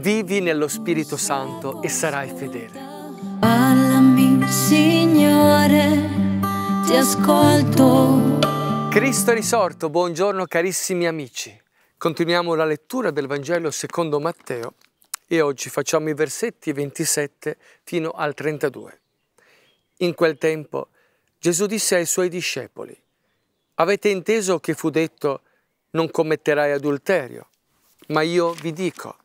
Vivi nello Spirito Santo e sarai fedele. Parlami, Signore, ti ascolto. Cristo è risorto, buongiorno carissimi amici. Continuiamo la lettura del Vangelo secondo Matteo e oggi facciamo i versetti 27 fino al 32. In quel tempo Gesù disse ai suoi discepoli, avete inteso che fu detto non commetterai adulterio, ma io vi dico,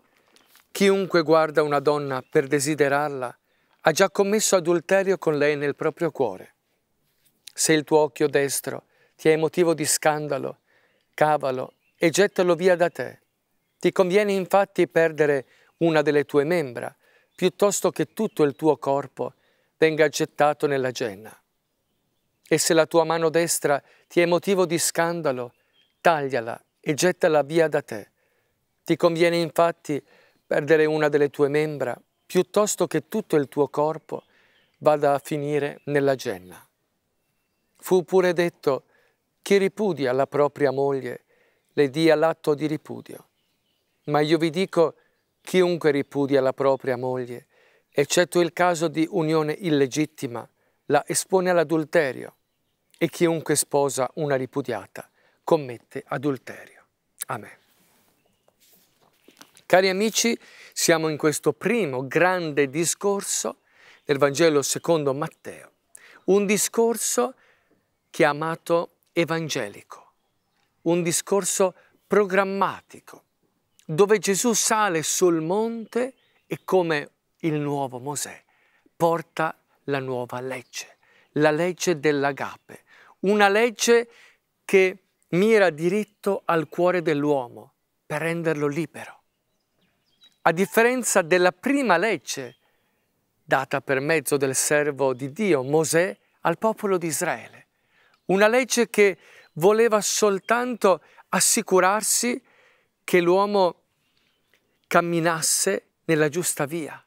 Chiunque guarda una donna per desiderarla ha già commesso adulterio con lei nel proprio cuore. Se il tuo occhio destro ti è motivo di scandalo, cavalo e gettalo via da te. Ti conviene infatti perdere una delle tue membra, piuttosto che tutto il tuo corpo venga gettato nella genna. E se la tua mano destra ti è motivo di scandalo, tagliala e gettala via da te. Ti conviene infatti perdere una delle tue membra, piuttosto che tutto il tuo corpo vada a finire nella genna. Fu pure detto, chi ripudia la propria moglie le dia l'atto di ripudio. Ma io vi dico, chiunque ripudia la propria moglie, eccetto il caso di unione illegittima, la espone all'adulterio e chiunque sposa una ripudiata commette adulterio. Amen. Cari amici, siamo in questo primo grande discorso del Vangelo secondo Matteo, un discorso chiamato evangelico, un discorso programmatico, dove Gesù sale sul monte e come il nuovo Mosè porta la nuova legge, la legge dell'agape, una legge che mira diritto al cuore dell'uomo per renderlo libero a differenza della prima legge data per mezzo del servo di Dio, Mosè, al popolo di Israele. Una legge che voleva soltanto assicurarsi che l'uomo camminasse nella giusta via.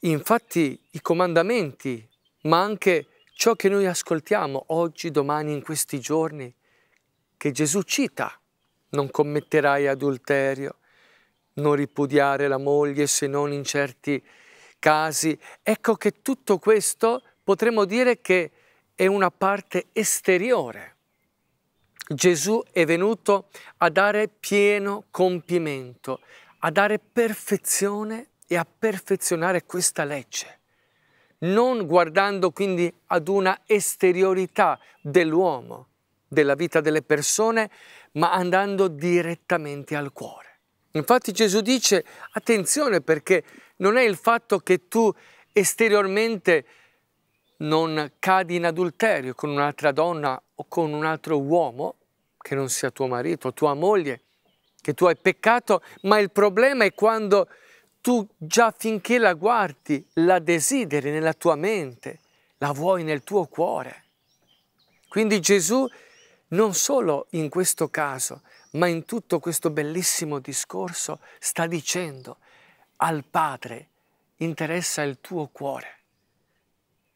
Infatti i comandamenti, ma anche ciò che noi ascoltiamo oggi, domani, in questi giorni, che Gesù cita, non commetterai adulterio, non ripudiare la moglie se non in certi casi. Ecco che tutto questo potremmo dire che è una parte esteriore. Gesù è venuto a dare pieno compimento, a dare perfezione e a perfezionare questa legge, non guardando quindi ad una esteriorità dell'uomo, della vita delle persone, ma andando direttamente al cuore. Infatti Gesù dice attenzione perché non è il fatto che tu esteriormente non cadi in adulterio con un'altra donna o con un altro uomo che non sia tuo marito, tua moglie, che tu hai peccato, ma il problema è quando tu già finché la guardi, la desideri nella tua mente, la vuoi nel tuo cuore. Quindi Gesù non solo in questo caso, ma in tutto questo bellissimo discorso sta dicendo al Padre interessa il tuo cuore,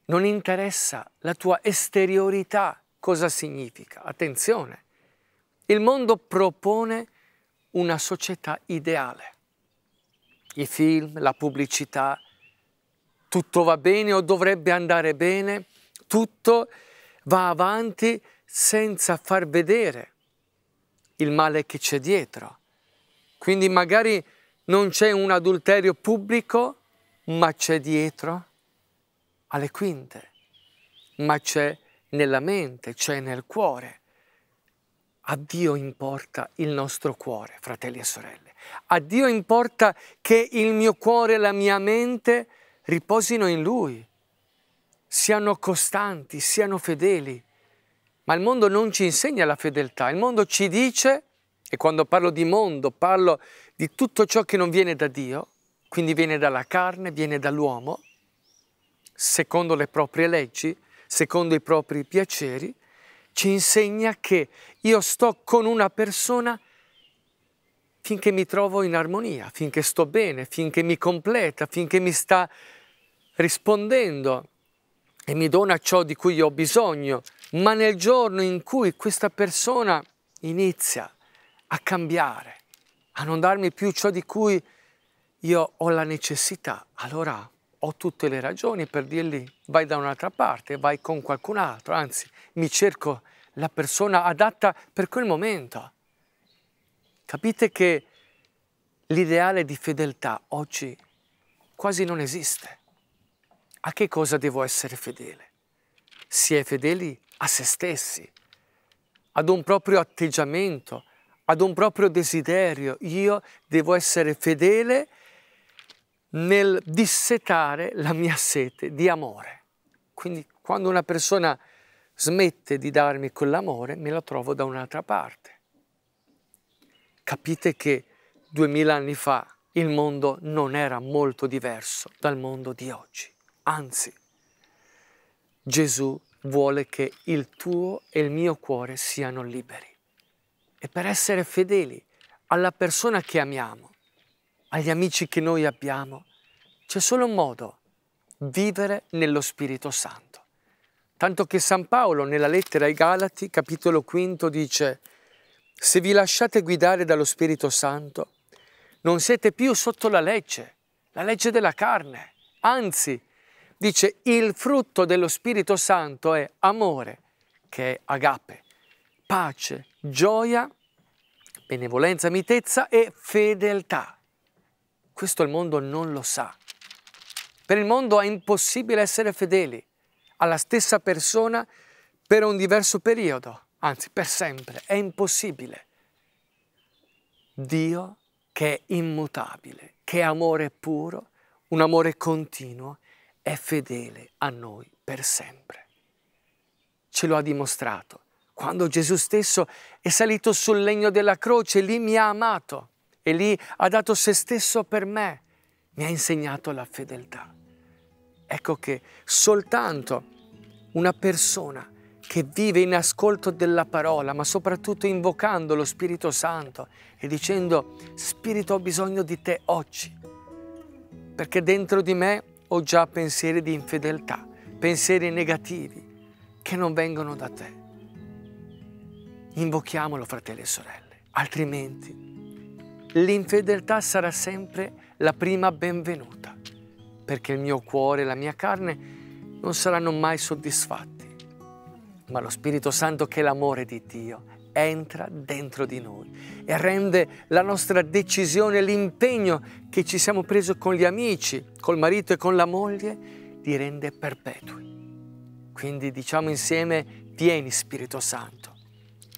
non interessa la tua esteriorità, cosa significa? Attenzione, il mondo propone una società ideale, i film, la pubblicità, tutto va bene o dovrebbe andare bene, tutto va avanti senza far vedere il male che c'è dietro. Quindi magari non c'è un adulterio pubblico, ma c'è dietro alle quinte, ma c'è nella mente, c'è nel cuore. A Dio importa il nostro cuore, fratelli e sorelle. A Dio importa che il mio cuore e la mia mente riposino in Lui, siano costanti, siano fedeli ma il mondo non ci insegna la fedeltà, il mondo ci dice, e quando parlo di mondo parlo di tutto ciò che non viene da Dio, quindi viene dalla carne, viene dall'uomo, secondo le proprie leggi, secondo i propri piaceri, ci insegna che io sto con una persona finché mi trovo in armonia, finché sto bene, finché mi completa, finché mi sta rispondendo e mi dona ciò di cui ho bisogno, ma nel giorno in cui questa persona inizia a cambiare, a non darmi più ciò di cui io ho la necessità, allora ho tutte le ragioni per dirgli vai da un'altra parte, vai con qualcun altro, anzi mi cerco la persona adatta per quel momento. Capite che l'ideale di fedeltà oggi quasi non esiste. A che cosa devo essere fedele? Si è fedeli a se stessi, ad un proprio atteggiamento, ad un proprio desiderio. Io devo essere fedele nel dissetare la mia sete di amore. Quindi quando una persona smette di darmi quell'amore, me la trovo da un'altra parte. Capite che duemila anni fa il mondo non era molto diverso dal mondo di oggi. Anzi, Gesù vuole che il tuo e il mio cuore siano liberi. E per essere fedeli alla persona che amiamo, agli amici che noi abbiamo, c'è solo un modo, vivere nello Spirito Santo. Tanto che San Paolo nella lettera ai Galati, capitolo quinto, dice «Se vi lasciate guidare dallo Spirito Santo, non siete più sotto la legge, la legge della carne, anzi Dice il frutto dello Spirito Santo è amore, che è agape, pace, gioia, benevolenza, mitezza e fedeltà. Questo il mondo non lo sa. Per il mondo è impossibile essere fedeli alla stessa persona per un diverso periodo, anzi per sempre, è impossibile. Dio che è immutabile, che è amore puro, un amore continuo, è fedele a noi per sempre. Ce lo ha dimostrato quando Gesù stesso è salito sul legno della croce, lì mi ha amato e lì ha dato se stesso per me, mi ha insegnato la fedeltà. Ecco che soltanto una persona che vive in ascolto della parola, ma soprattutto invocando lo Spirito Santo e dicendo Spirito ho bisogno di te oggi, perché dentro di me ho già pensieri di infedeltà, pensieri negativi che non vengono da te. Invochiamolo, fratelli e sorelle, altrimenti l'infedeltà sarà sempre la prima benvenuta, perché il mio cuore e la mia carne non saranno mai soddisfatti. Ma lo Spirito Santo, che è l'amore di Dio, entra dentro di noi e rende la nostra decisione, l'impegno che ci siamo preso con gli amici, col marito e con la moglie, li rende perpetui. Quindi diciamo insieme, vieni Spirito Santo,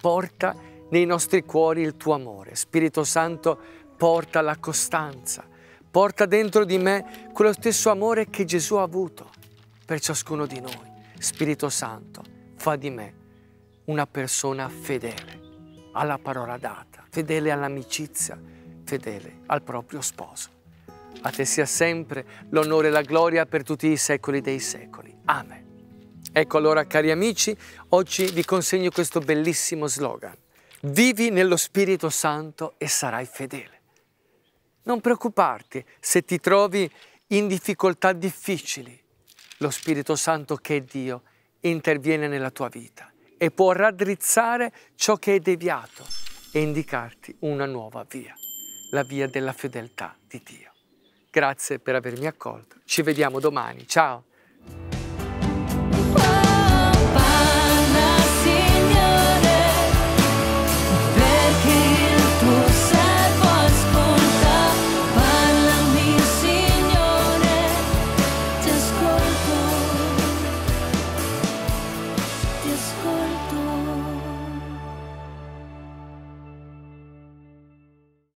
porta nei nostri cuori il tuo amore. Spirito Santo, porta la costanza, porta dentro di me quello stesso amore che Gesù ha avuto per ciascuno di noi. Spirito Santo, fa di me una persona fedele alla parola data, fedele all'amicizia, fedele al proprio sposo. A te sia sempre l'onore e la gloria per tutti i secoli dei secoli. Amen. Ecco allora, cari amici, oggi vi consegno questo bellissimo slogan. Vivi nello Spirito Santo e sarai fedele. Non preoccuparti se ti trovi in difficoltà difficili. Lo Spirito Santo che è Dio interviene nella tua vita e può raddrizzare ciò che è deviato e indicarti una nuova via, la via della fedeltà di Dio. Grazie per avermi accolto. Ci vediamo domani. Ciao!